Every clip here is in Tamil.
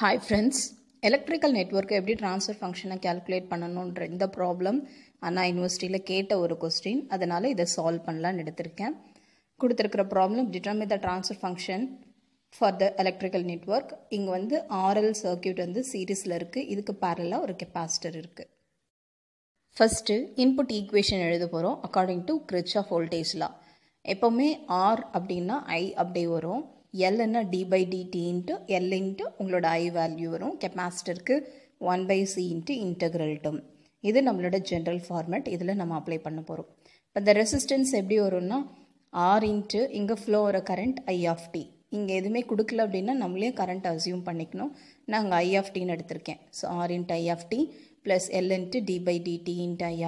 ஹாய் ஃப்ரெண்ட்ஸ் எலக்ட்ரிக்கல் நெட்ஒர்க் எப்படி ட்ரான்ஸ்ஃபர் ஃபங்க்ஷனை கேல்குலேட் பண்ணணுன்ற இந்த ப்ராப்ளம் அண்ணா யூனிவர்சிட்டியில் கேட்ட ஒரு கொஸ்டின் அதனால் இதை சால்வ் பண்ணலான்னு எடுத்திருக்கேன் கொடுத்துருக்கிற problem determine the transfer function for the electrical network இங்கே வந்து ஆர்எல் சர்க்யூட் வந்து சீரீஸில் இருக்குது இதுக்கு பேரலாக ஒரு கெப்பாசிட்டர் இருக்குது ஃபஸ்ட்டு இன்புட் ஈக்குவேஷன் எழுத போகிறோம் according to Kirchhoff voltage எப்போவுமே ஆர் அப்படின்னா ஐ அப்படி வரும் எல்னா D by DT into L into உங்களோட ஐ வேல்யூ வரும் கெப்பாசிட்டருக்கு one by C into integral இது நம்மளோட ஜென்ரல் ஃபார்மேட் இதில் நம்ம அப்ளை பண்ண போகிறோம் இப்போ இந்த ரெசிஸ்டன்ஸ் எப்படி வரும்னா ஆர் இன்ட்டு இங்கே ஃப்ளோ வர கரண்ட் ஐ ஆஃப் டி இங்கே எதுவுமே கொடுக்கல அப்படின்னா நம்மளே கரண்ட் அசியூம் பண்ணிக்கணும் நாங்கள் ஐ ஆஃப் எடுத்திருக்கேன் so R into I of T plus L into D by DT into I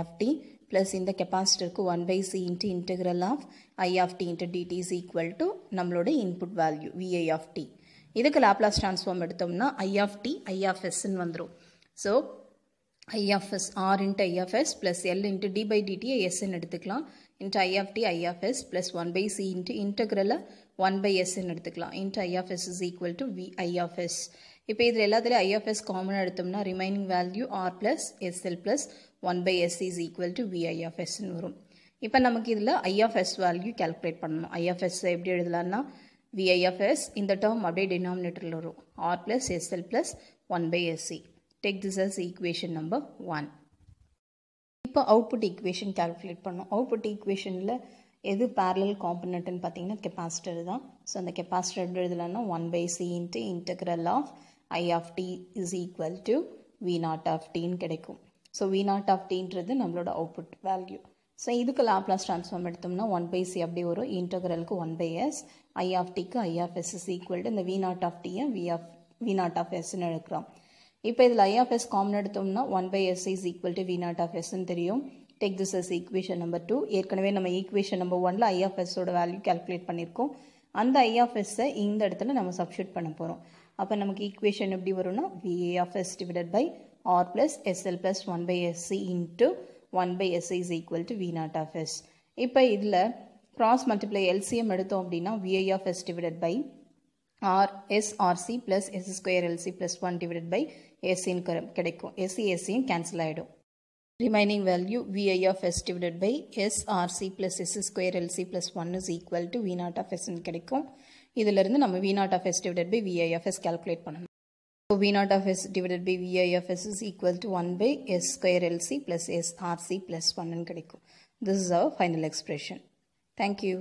plus இந்த கெப்பாசிட்டருக்கு one by C into integral of I of T into DT is equal to நம்மளோட input value VI of T இதுக்கு லாப்லாஸ் ட்ரான்ஸ்ஃபார்ம் எடுத்தோம்னா I of T I of எஸ்ன்னு வந்துடும் so I of S R into I of S plus L into D by டிடியை எஸ்ன்னு எடுத்துக்கலாம் into I of T I of S plus one by C into இன்டகிரலை ஒன் பை எஸ்ன்னு எடுத்துக்கலாம் into I of S is equal to V I of S இப்போ இதில் எல்லாத்துலேயும் ஐஎஃப்எஸ் காமனாக எடுத்தோம்னா remaining value R plus SL plus one by S is equal to விஐஎஃப்எஸ்ன்னு வரும் இப்போ நமக்கு இதில் ஐஎஃப்எஸ் வேல்யூ கேல்குலேட் பண்ணணும் ஐஎஃப்எஸ் எப்படி எழுதலாம்னா விஐஎஃப்எஸ் இந்த டேர்ம் அப்படியே டினாமினேட்டரில் வரும் R plus SL plus one by SC take this as equation number one இப்போ அவுட்புட் ஈக்குவேஷன் கால்குலேட் பண்ணோம் அவுட்புட் ஈக்குவேஷனில் எது பேரலல் காம்பனண்ட்டுன்னு பார்த்தீங்கன்னா கெப்பாசிட்டர் தான் ஸோ அந்த கெப்பாசிட்டர் எப்படி எழுதலாம்னா one by C into integral of I of T is equal to V not of டின்னு கிடைக்கும் ஸோ வி நாட் ஆஃப் டின்றது நம்மளோட அவுட்புட் வேல்யூ ஸோ இதுக்கு லாப்லாஸ் ட்ரான்ஸ்ஃபார்ம் எடுத்தோம்னா ஒன் பை சி அப்படி வரும் இன்டகரலுக்கு one by S I of டிக்கு I of S is equal to இந்த வி நாட் ஆஃப் டியை V of V not of எஸ்ன்னு எழுக்கிறோம் இப்போ இதில் ஐ ஆஃப் எஸ் காமன் எடுத்தோம்னா one by S is equal to V not of எஸ்ன்னு தெரியும் take this S equation number two ஏற்கனவே நம்ம ஈக்குவேஷன் நம்பர் ஒனில் ஐ ஆஃப் எஸ்ஸோட வேல்யூ கேல்குலேட் பண்ணியிருக்கோம் அந்த ஐ ஆஃப் எஸ்ஸை இந்த இடத்துல நம்ம சப்ஷூட் பண்ண போகிறோம் அப்போ நமக்கு ஈக்குவேஷன் எப்படி வரும்னா VA of S divided by R plus SL plus one by SC into one by SC is equal to V not of S இப்போ இதில் க்ராஸ் மல்டிப்ளை எல்சிஎம் எடுத்தோம் அப்படின்னா VI of S divided by R SRC plus S square LC plus one divided by ஏசின்னு கிடைக்கும் எஸ்சி ஏசியும் கேன்சல் ஆகிடும் remaining value VI of S divided by SRC plus S square LC plus one is equal to V not of எஸ்ன்னு கிடைக்கும் இதிலிருந்து நம்ம V not of S divided by VI of S calculate பண்ணணும் so V not of S divided by VI of S is equal to one by S square LC plus SRC plus ஒன்னு கிடைக்கும் this is our final expression thank you